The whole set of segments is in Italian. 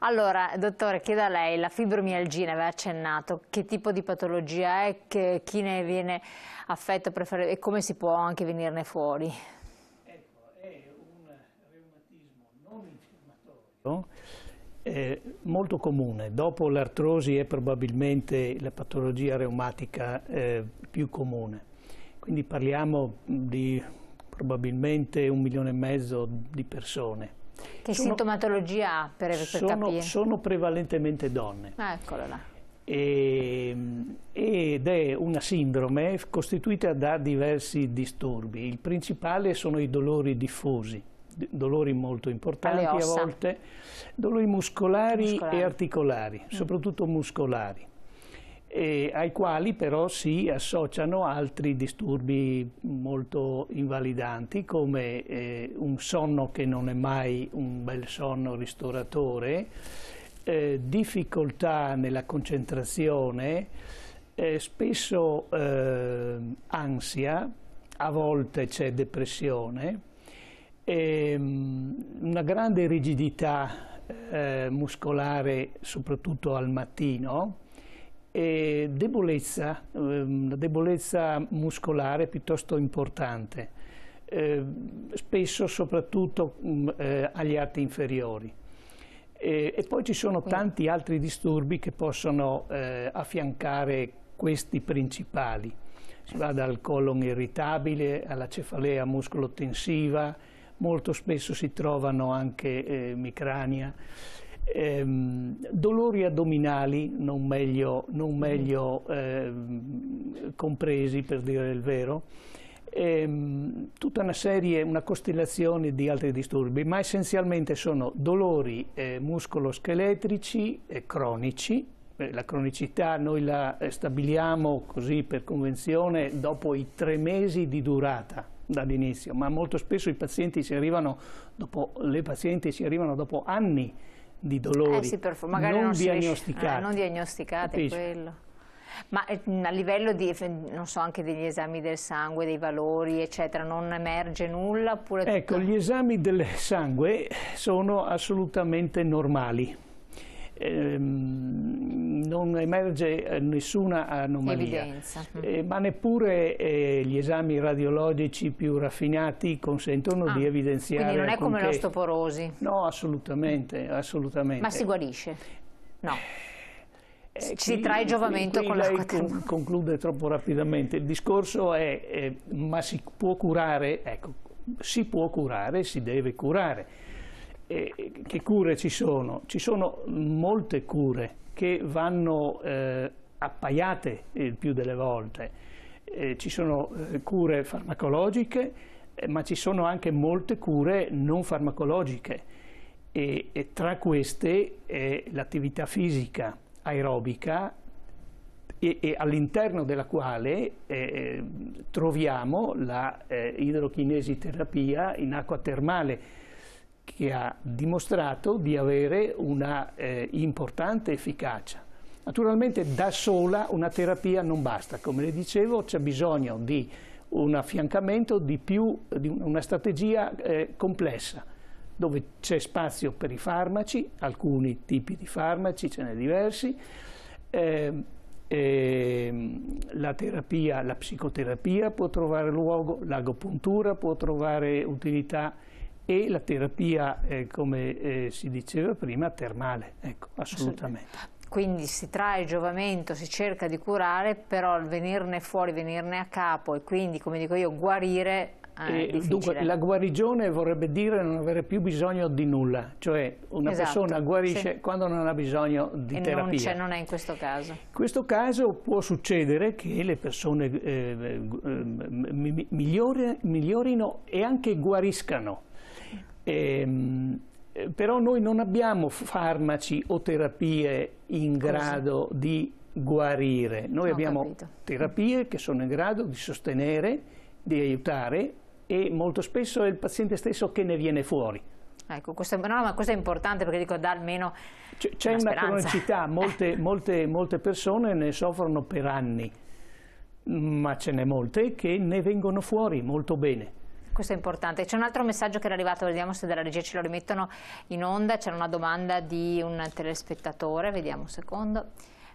Allora, dottore, chiedo a lei, la fibromialgia ne aveva accennato, che tipo di patologia è, che, chi ne viene affetto e come si può anche venirne fuori? Ecco, è un reumatismo non infiammatorio eh, molto comune, dopo l'artrosi è probabilmente la patologia reumatica eh, più comune, quindi parliamo di probabilmente un milione e mezzo di persone che sono, sintomatologia ha per, per sono, capire? Sono prevalentemente donne. Ah, eccola là. E, ehm, ed è una sindrome costituita da diversi disturbi. Il principale sono i dolori diffusi, dolori molto importanti a volte, dolori muscolari, muscolari. e articolari, mm. soprattutto muscolari eh, ai quali però si associano altri disturbi molto invalidanti come eh, un sonno che non è mai un bel sonno ristoratore, eh, difficoltà nella concentrazione, eh, spesso eh, ansia, a volte c'è depressione, ehm, una grande rigidità eh, muscolare soprattutto al mattino, e eh, debolezza, una ehm, debolezza muscolare piuttosto importante, eh, spesso soprattutto mm, eh, agli arti inferiori. E, poi ci sono tanti altri disturbi che possono affiancare questi principali. Si va dal colon irritabile alla cefalea muscolotensiva, molto spesso si trovano anche micrania ehm, dolori addominali non meglio, non meglio ehm, compresi, per dire il vero, ehm, tutta una serie, una costellazione di altri disturbi, ma essenzialmente sono dolori eh, muscoloscheletrici e cronici, eh, la cronicità noi la eh, stabiliamo così per convenzione dopo i tre mesi di durata dall'inizio, ma molto spesso i pazienti si arrivano dopo, le pazienti si arrivano dopo anni di dolori eh sì, non, non, diagnosticati. Eh, non diagnosticate Capisci? quello. Ma eh, a livello di, non so, anche degli esami del sangue, dei valori, eccetera, non emerge nulla? Ecco, tutto... gli esami del sangue sono assolutamente normali Ehm, non emerge eh, nessuna anomalia, eh, ma neppure eh, gli esami radiologici più raffinati consentono ah, di evidenziare. Quindi non è come l'ostoporosi? No, assolutamente, assolutamente. Ma si guarisce? No. Eh, si trae giovamento qui, qui con l'acqua con, conclude troppo rapidamente. Il discorso è, eh, ma si può curare? Ecco, si può curare, si deve curare eh, che cure ci sono? Ci sono molte cure che vanno eh, appaiate eh, il più delle volte. Eh, ci sono eh, cure farmacologiche, eh, ma ci sono anche molte cure non farmacologiche e, e tra queste l'attività fisica aerobica e, e all'interno della quale troviamo la idrochinesi terapia in acqua termale che ha dimostrato di avere una eh, importante efficacia. Naturalmente da sola una terapia non basta, come le dicevo c'è bisogno di un affiancamento di più, di una strategia eh, complessa, dove c'è spazio per i farmaci, alcuni tipi di farmaci, ce ne diversi, eh, eh, la terapia, la psicoterapia può trovare luogo, l'agopuntura può trovare utilità, e la terapia, eh, come eh, si diceva prima, termale, ecco, assolutamente. assolutamente. Quindi si trae giovamento, si cerca di curare, però il venirne fuori, venirne a capo e quindi, come dico io, guarire eh, dunque, la guarigione vorrebbe dire non avere più bisogno di nulla, cioè una esatto, persona guarisce sì. quando non ha bisogno di e terapia. Non, non è in questo caso. In questo caso può succedere che le persone eh, eh migliori, migliorino e anche guariscano Ehm, eh, però noi non abbiamo farmaci o terapie in grado di guarire, noi no, abbiamo capito. terapie che sono in grado di sostenere, di aiutare e molto spesso è il paziente stesso che ne viene fuori. Ecco, questo, no, questo è importante perché dico da almeno C'è una, una cronicità, molte, molte, molte persone ne soffrono per anni, ma ce n'è molte che ne vengono fuori molto bene questo è importante. C'è un altro messaggio che era arrivato, vediamo se dalla regia ce lo rimettono in onda, c'era una domanda di un telespettatore, vediamo un secondo.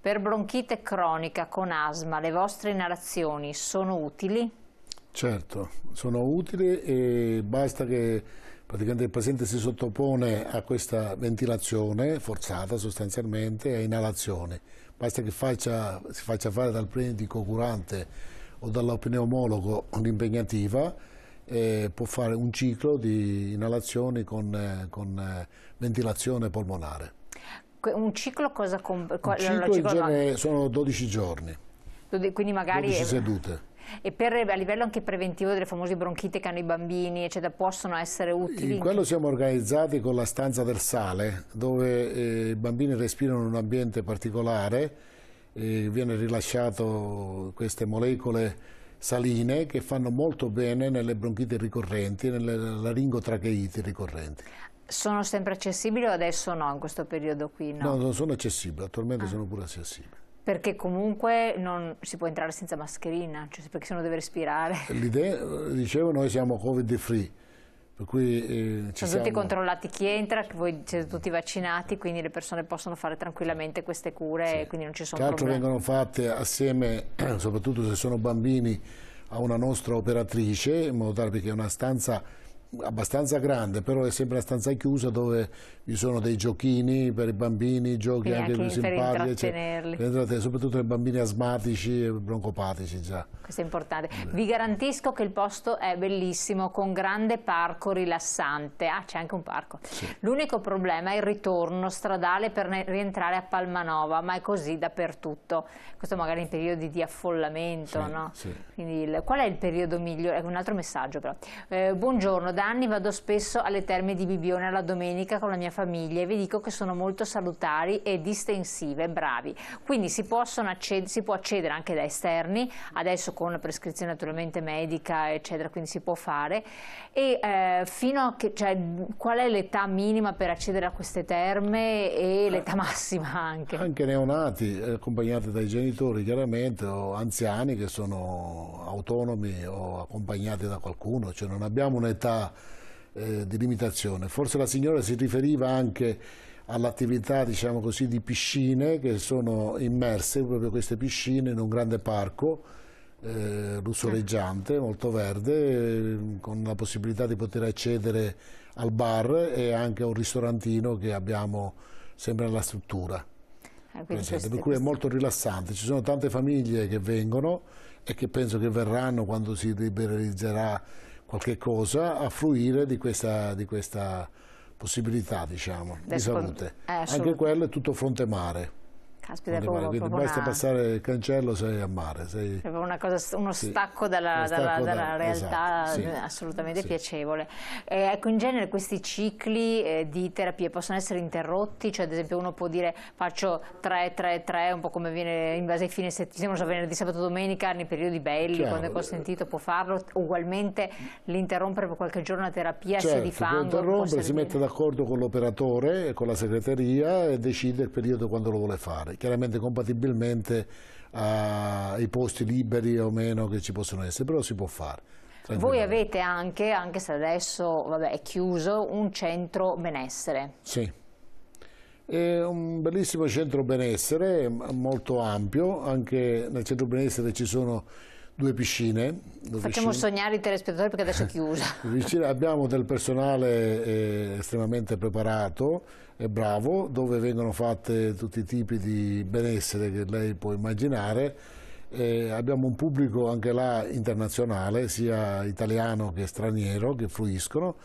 Per bronchite cronica con asma le vostre inalazioni sono utili? Certo, sono utili e basta che praticamente il paziente si sottopone a questa ventilazione forzata sostanzialmente a inalazione. Basta che faccia, si faccia fare dal clinico curante o dall'opneumologo un'impegnativa e può fare un ciclo di inalazioni con, eh, con eh, ventilazione polmonare. Un ciclo cosa comp- un ciclo, ciclo in genere no. sono 12 giorni. Quindi magari 12 sedute. E per, a livello anche preventivo delle famose bronchite che hanno i bambini, eccetera, possono essere utili? In quello siamo organizzati con la stanza del sale, dove eh, i bambini respirano in un ambiente particolare, eh, viene rilasciato queste molecole saline che fanno molto bene nelle bronchite ricorrenti, nelle laringotracheiti ricorrenti. Sono sempre accessibili o adesso no, in questo periodo qui? No, no non sono accessibili, attualmente ah. sono pure accessibili. Perché comunque non si può entrare senza mascherina, cioè perché se uno deve respirare. L'idea, dicevo, noi siamo covid free, cui, eh, sono siamo. tutti controllati chi entra, voi siete tutti vaccinati, quindi le persone possono fare tranquillamente queste cure sì. e quindi non ci sono che altro problemi. vengono fatte assieme, soprattutto se sono bambini, a una nostra operatrice, in modo tale che una stanza abbastanza grande, però è sempre una stanza chiusa dove vi sono dei giochini per i bambini, giochi anche, anche più simpatici, cioè, soprattutto i bambini asmatici e broncopatici già. Questo è importante. Vi garantisco che il posto è bellissimo, con grande parco rilassante. Ah, c'è anche un parco. Sì. L'unico problema è il ritorno stradale per rientrare a Palmanova, ma è così dappertutto. Questo magari in periodi di affollamento, sì, no? Sì. Quindi il, qual è il periodo migliore? Un altro messaggio però. Eh, buongiorno, da anni vado spesso alle terme di Bibione alla domenica con la mia famiglia e vi dico che sono molto salutari e distensive, bravi. Quindi si, acced si può accedere anche da esterni, adesso con la prescrizione naturalmente medica, eccetera, quindi si può fare. E eh, fino a che, cioè, qual è l'età minima per accedere a queste terme e eh, l'età massima anche? Anche neonati, eh, accompagnati dai genitori chiaramente, o anziani che sono autonomi o accompagnati da qualcuno, cioè non abbiamo un'età eh, di limitazione. Forse la signora si riferiva anche all'attività diciamo così, di piscine che sono immerse, proprio queste piscine, in un grande parco eh, lussoreggiante, molto verde, eh, con la possibilità di poter accedere al bar e anche a un ristorantino che abbiamo sempre nella struttura. Ah, per cui è molto rilassante, ci sono tante famiglie che vengono e che penso che verranno quando si liberalizzerà qualche cosa a fruire di questa, di questa possibilità diciamo, di salute. Eh, Anche quello è tutto fronte mare. Caspita, proprio, Quindi basta una... passare il cancello, sei a mare. Sei... È una cosa, uno sì, stacco dalla, uno stacco dalla, dalla, dalla realtà esatto, sì, eh, assolutamente sì. piacevole. Eh, ecco, in genere questi cicli eh, di terapie possono essere interrotti? Cioè, ad esempio, uno può dire faccio 3-3-3, un po' come viene in base ai fine settimana, so, venerdì, sabato, domenica, nei periodi belli, Chiaro, quando è consentito eh, può farlo. Ugualmente l'interrompere per qualche giorno la terapia, certo, se di fango... interrompere, si mette d'accordo con l'operatore e con la segreteria e decide il periodo quando lo vuole fare chiaramente compatibilmente ai posti liberi o meno che ci possono essere, però si può fare. Voi avete anche, anche se adesso vabbè, è chiuso, un centro benessere. Sì, è un bellissimo centro benessere, molto ampio, anche nel centro benessere ci sono due piscine. Due Facciamo piscine. sognare i telespettatori perché adesso è chiusa. Abbiamo del personale eh, estremamente preparato e bravo, dove vengono fatte tutti i tipi di benessere che lei può immaginare. Eh, abbiamo un pubblico anche là internazionale, sia italiano che straniero, che fruiscono.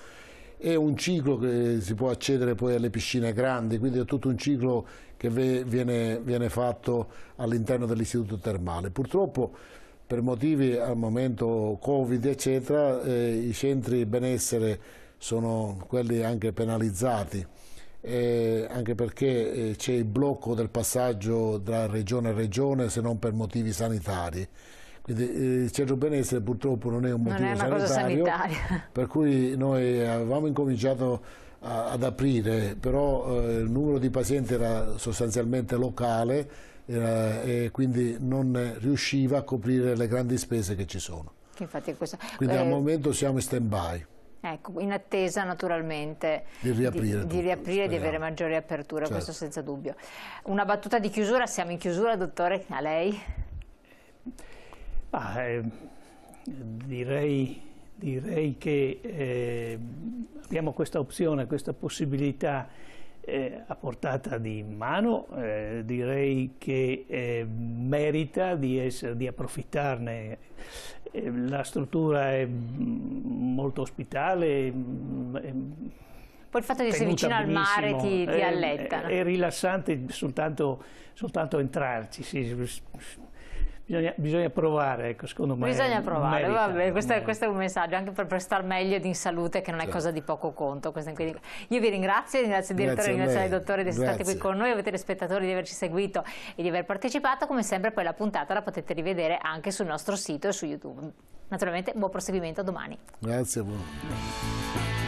È un ciclo che si può accedere poi alle piscine grandi, quindi è tutto un ciclo che viene, viene fatto all'interno dell'istituto termale. Purtroppo per motivi al momento Covid eccetera eh, i centri benessere sono quelli anche penalizzati eh, anche perché eh, c'è il blocco del passaggio tra regione e regione se non per motivi sanitari. Quindi eh, il centro benessere purtroppo non è un motivo è sanitario, per cui noi avevamo incominciato a, ad aprire, però eh, il numero di pazienti era sostanzialmente locale eh, e quindi non riusciva a coprire le grandi spese che ci sono. Questo, quindi eh, al momento siamo in stand by. Ecco, in attesa naturalmente di riaprire, di, di, riaprire, di avere maggiore apertura, certo. questo senza dubbio. Una battuta di chiusura, siamo in chiusura dottore, a lei? Ah, eh, direi, direi, che eh, abbiamo questa opzione, questa possibilità eh, a portata di mano, eh, direi che eh, merita di, essere, di approfittarne. Eh, la struttura è mm, molto ospitale. Mm, è, poi il fatto di essere vicino al mare ti, ti alletta. È, è rilassante soltanto, soltanto entrarci, sì, Bisogna, bisogna, provare, ecco, secondo me. Bisogna provare, merita, vabbè, questo è, questo, è un messaggio anche per, prestare meglio ed in salute, che non è sì. cosa di poco conto. Io vi ringrazio, ringrazio il direttore, ringrazio il dottore di essere stati qui con noi, avete telespettatori di averci seguito e di aver partecipato. Come sempre poi la puntata la potete rivedere anche sul nostro sito e su YouTube. Naturalmente buon proseguimento domani. Grazie a voi.